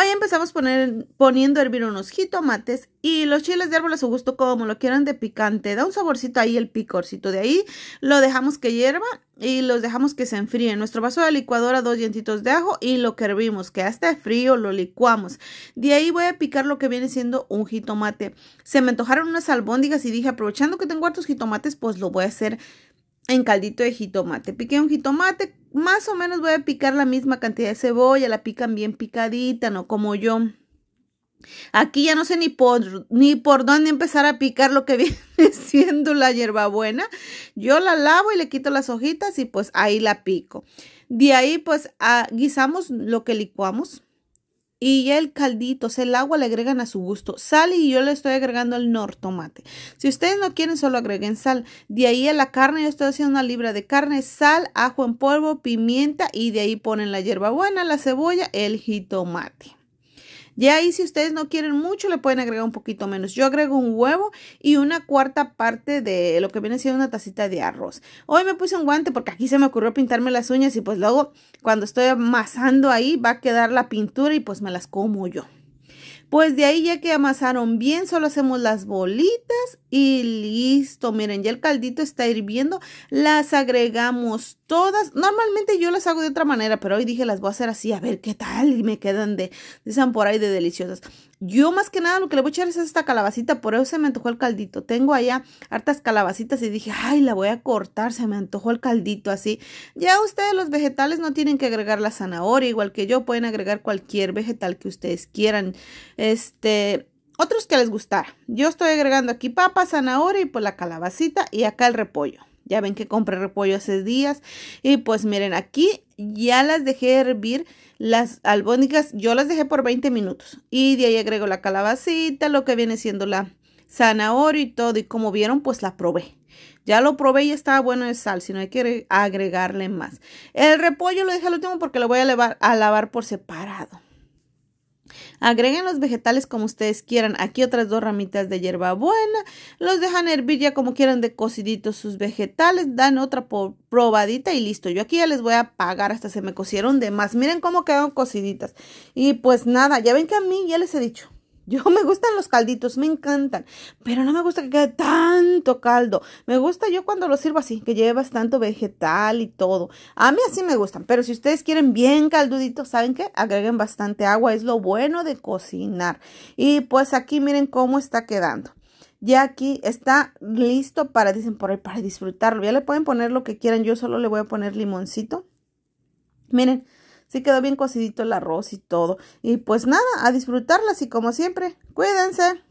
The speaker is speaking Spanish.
Hoy empezamos poniendo a hervir unos jitomates y los chiles de árbol a su gusto como lo quieran de picante. Da un saborcito ahí el picorcito de ahí. Lo dejamos que hierva y los dejamos que se En Nuestro vaso de licuadora, dos dientitos de ajo y lo que hervimos, que hasta frío, lo licuamos. De ahí voy a picar lo que viene siendo un jitomate. Se me antojaron unas albóndigas y dije, aprovechando que tengo hartos jitomates, pues lo voy a hacer en caldito de jitomate. Piqué un jitomate, más o menos voy a picar la misma cantidad de cebolla, la pican bien picadita, no como yo. Aquí ya no sé ni por, ni por dónde empezar a picar lo que viene siendo la hierbabuena. Yo la lavo y le quito las hojitas y pues ahí la pico. De ahí pues guisamos lo que licuamos y el caldito, o sea, el agua le agregan a su gusto. Sal y yo le estoy agregando el nor tomate. Si ustedes no quieren, solo agreguen sal. De ahí a la carne, yo estoy haciendo una libra de carne, sal, ajo en polvo, pimienta y de ahí ponen la hierbabuena, la cebolla, el jitomate. Ya ahí si ustedes no quieren mucho, le pueden agregar un poquito menos. Yo agrego un huevo y una cuarta parte de lo que viene siendo una tacita de arroz. Hoy me puse un guante porque aquí se me ocurrió pintarme las uñas y pues luego cuando estoy amasando ahí va a quedar la pintura y pues me las como yo. Pues de ahí ya que amasaron bien, solo hacemos las bolitas y listo. Miren, ya el caldito está hirviendo. Las agregamos todas. Normalmente yo las hago de otra manera, pero hoy dije las voy a hacer así, a ver qué tal. Y me quedan de, dicen por ahí, de deliciosas. Yo más que nada lo que le voy a echar es esta calabacita, por eso se me antojó el caldito. Tengo allá hartas calabacitas y dije, ay, la voy a cortar, se me antojó el caldito así. Ya ustedes los vegetales no tienen que agregar la zanahoria, igual que yo, pueden agregar cualquier vegetal que ustedes quieran. Este, otros que les gustara. Yo estoy agregando aquí papa, zanahoria y pues la calabacita y acá el repollo. Ya ven que compré repollo hace días. Y pues miren, aquí ya las dejé hervir las albónicas. Yo las dejé por 20 minutos. Y de ahí agrego la calabacita, lo que viene siendo la zanahoria y todo. Y como vieron, pues la probé. Ya lo probé y estaba bueno el sal, si no hay que agregarle más. El repollo lo dejé al último porque lo voy a a lavar por separado. Agreguen los vegetales como ustedes quieran. Aquí otras dos ramitas de hierbabuena. Los dejan hervir ya como quieran de cociditos sus vegetales. Dan otra probadita y listo. Yo aquí ya les voy a pagar hasta se me cocieron de más. Miren cómo quedaron cociditas. Y pues nada, ya ven que a mí ya les he dicho. Yo me gustan los calditos, me encantan, pero no me gusta que quede tanto caldo. Me gusta yo cuando lo sirvo así, que lleve bastante vegetal y todo. A mí así me gustan, pero si ustedes quieren bien caldudito, ¿saben qué? Agreguen bastante agua, es lo bueno de cocinar. Y pues aquí miren cómo está quedando. Ya aquí está listo para, dicen por ahí, para disfrutarlo. Ya le pueden poner lo que quieran, yo solo le voy a poner limoncito. Miren, Sí quedó bien cocidito el arroz y todo. Y pues nada, a disfrutarlas y como siempre, cuídense.